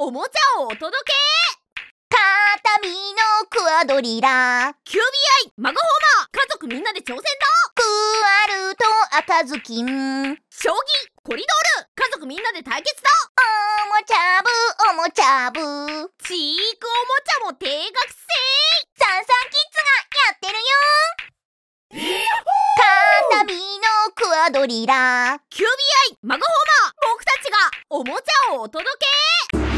おもちゃをお届け片のクワドリラ QBI マゴホーマー家族みんなで挑戦だクワルと赤ずきん将棋コリドール家族みんなで対決だおもちゃ部おもちゃ部チークおもちゃも低学生サンサンキッズがやってるよ片身のクワドリラ QBI マゴホーマー僕たちがおもちゃをお届け